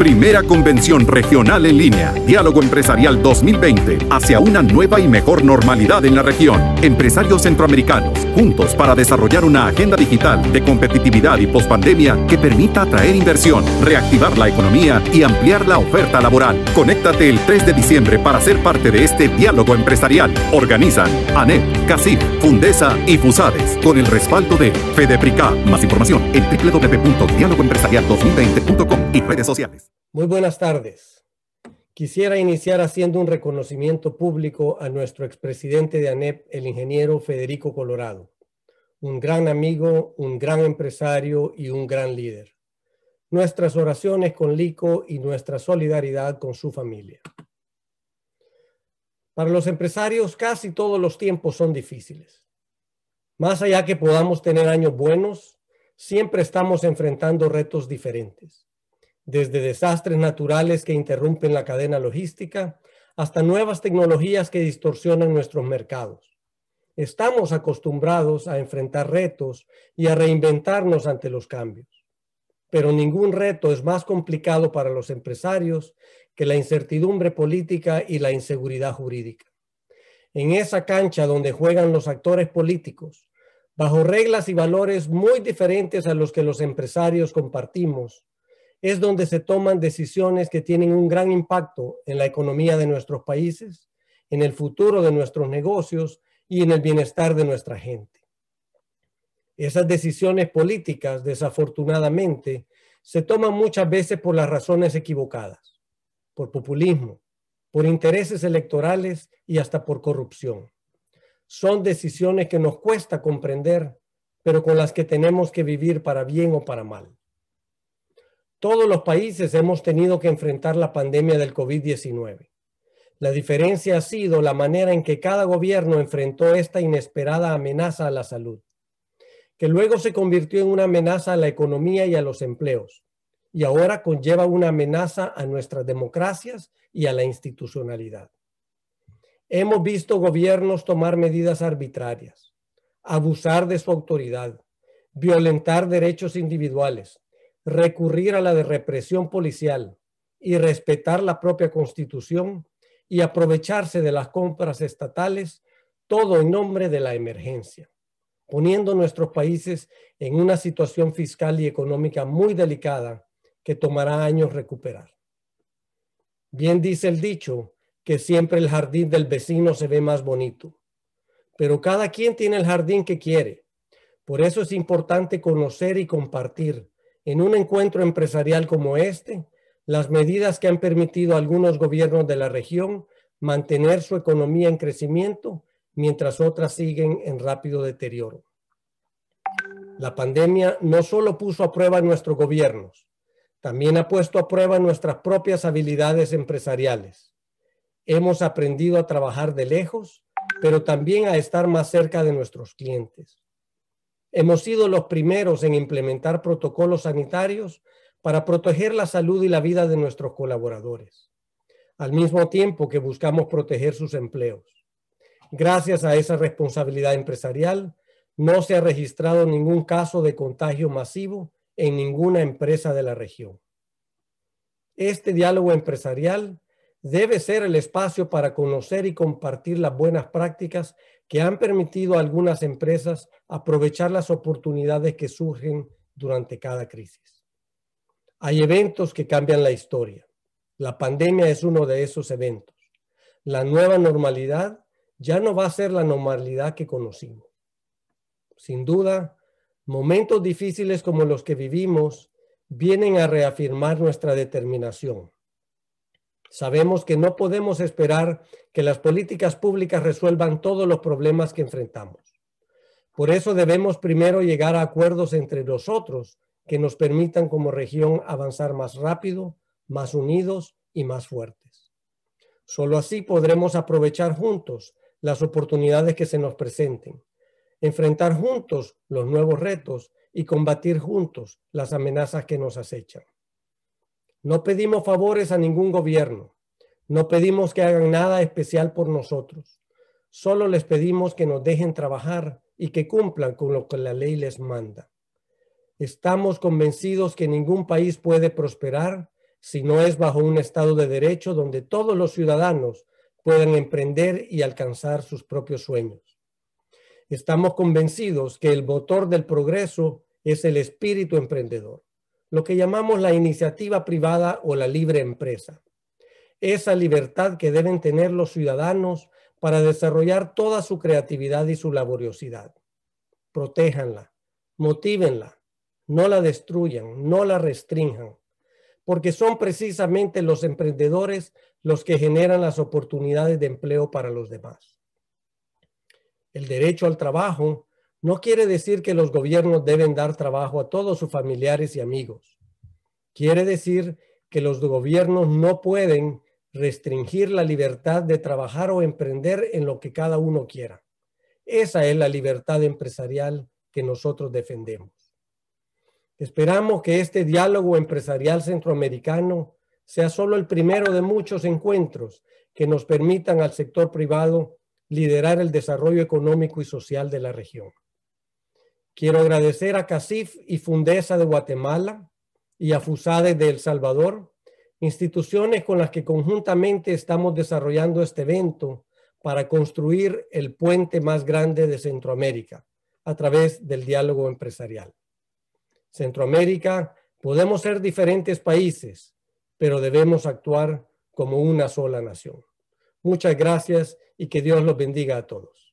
Primera Convención Regional en línea, Diálogo Empresarial 2020, hacia una nueva y mejor normalidad en la región. Empresarios centroamericanos, juntos para desarrollar una agenda digital de competitividad y pospandemia que permita atraer inversión, reactivar la economía y ampliar la oferta laboral. Conéctate el 3 de diciembre para ser parte de este diálogo empresarial. Organizan ANEP, CACIF, Fundesa y FUSADES con el respaldo de FEDEPRICA. Más información en wwwdiálogoempresarial 2020com y redes sociales. Muy buenas tardes. Quisiera iniciar haciendo un reconocimiento público a nuestro expresidente de ANEP, el ingeniero Federico Colorado, un gran amigo, un gran empresario y un gran líder. Nuestras oraciones con Lico y nuestra solidaridad con su familia. Para los empresarios casi todos los tiempos son difíciles. Más allá que podamos tener años buenos, siempre estamos enfrentando retos diferentes desde desastres naturales que interrumpen la cadena logística hasta nuevas tecnologías que distorsionan nuestros mercados. Estamos acostumbrados a enfrentar retos y a reinventarnos ante los cambios, pero ningún reto es más complicado para los empresarios que la incertidumbre política y la inseguridad jurídica. En esa cancha donde juegan los actores políticos, bajo reglas y valores muy diferentes a los que los empresarios compartimos, es donde se toman decisiones que tienen un gran impacto en la economía de nuestros países, en el futuro de nuestros negocios y en el bienestar de nuestra gente. Esas decisiones políticas, desafortunadamente, se toman muchas veces por las razones equivocadas, por populismo, por intereses electorales y hasta por corrupción. Son decisiones que nos cuesta comprender, pero con las que tenemos que vivir para bien o para mal. Todos los países hemos tenido que enfrentar la pandemia del COVID-19. La diferencia ha sido la manera en que cada gobierno enfrentó esta inesperada amenaza a la salud, que luego se convirtió en una amenaza a la economía y a los empleos, y ahora conlleva una amenaza a nuestras democracias y a la institucionalidad. Hemos visto gobiernos tomar medidas arbitrarias, abusar de su autoridad, violentar derechos individuales, recurrir a la de represión policial y respetar la propia constitución y aprovecharse de las compras estatales, todo en nombre de la emergencia, poniendo nuestros países en una situación fiscal y económica muy delicada que tomará años recuperar. Bien dice el dicho que siempre el jardín del vecino se ve más bonito, pero cada quien tiene el jardín que quiere. Por eso es importante conocer y compartir en un encuentro empresarial como este, las medidas que han permitido a algunos gobiernos de la región mantener su economía en crecimiento, mientras otras siguen en rápido deterioro. La pandemia no solo puso a prueba nuestros gobiernos, también ha puesto a prueba nuestras propias habilidades empresariales. Hemos aprendido a trabajar de lejos, pero también a estar más cerca de nuestros clientes. Hemos sido los primeros en implementar protocolos sanitarios para proteger la salud y la vida de nuestros colaboradores, al mismo tiempo que buscamos proteger sus empleos. Gracias a esa responsabilidad empresarial, no se ha registrado ningún caso de contagio masivo en ninguna empresa de la región. Este diálogo empresarial debe ser el espacio para conocer y compartir las buenas prácticas que han permitido a algunas empresas aprovechar las oportunidades que surgen durante cada crisis. Hay eventos que cambian la historia. La pandemia es uno de esos eventos. La nueva normalidad ya no va a ser la normalidad que conocimos. Sin duda, momentos difíciles como los que vivimos vienen a reafirmar nuestra determinación Sabemos que no podemos esperar que las políticas públicas resuelvan todos los problemas que enfrentamos. Por eso debemos primero llegar a acuerdos entre nosotros que nos permitan como región avanzar más rápido, más unidos y más fuertes. Solo así podremos aprovechar juntos las oportunidades que se nos presenten, enfrentar juntos los nuevos retos y combatir juntos las amenazas que nos acechan. No pedimos favores a ningún gobierno. No pedimos que hagan nada especial por nosotros. Solo les pedimos que nos dejen trabajar y que cumplan con lo que la ley les manda. Estamos convencidos que ningún país puede prosperar si no es bajo un Estado de Derecho donde todos los ciudadanos puedan emprender y alcanzar sus propios sueños. Estamos convencidos que el motor del progreso es el espíritu emprendedor lo que llamamos la iniciativa privada o la libre empresa. Esa libertad que deben tener los ciudadanos para desarrollar toda su creatividad y su laboriosidad. Protéjanla, motívenla, no la destruyan, no la restrinjan, porque son precisamente los emprendedores los que generan las oportunidades de empleo para los demás. El derecho al trabajo no quiere decir que los gobiernos deben dar trabajo a todos sus familiares y amigos. Quiere decir que los gobiernos no pueden restringir la libertad de trabajar o emprender en lo que cada uno quiera. Esa es la libertad empresarial que nosotros defendemos. Esperamos que este diálogo empresarial centroamericano sea solo el primero de muchos encuentros que nos permitan al sector privado liderar el desarrollo económico y social de la región. Quiero agradecer a Casif y Fundesa de Guatemala y a FUSADE de El Salvador, instituciones con las que conjuntamente estamos desarrollando este evento para construir el puente más grande de Centroamérica a través del diálogo empresarial. Centroamérica, podemos ser diferentes países, pero debemos actuar como una sola nación. Muchas gracias y que Dios los bendiga a todos.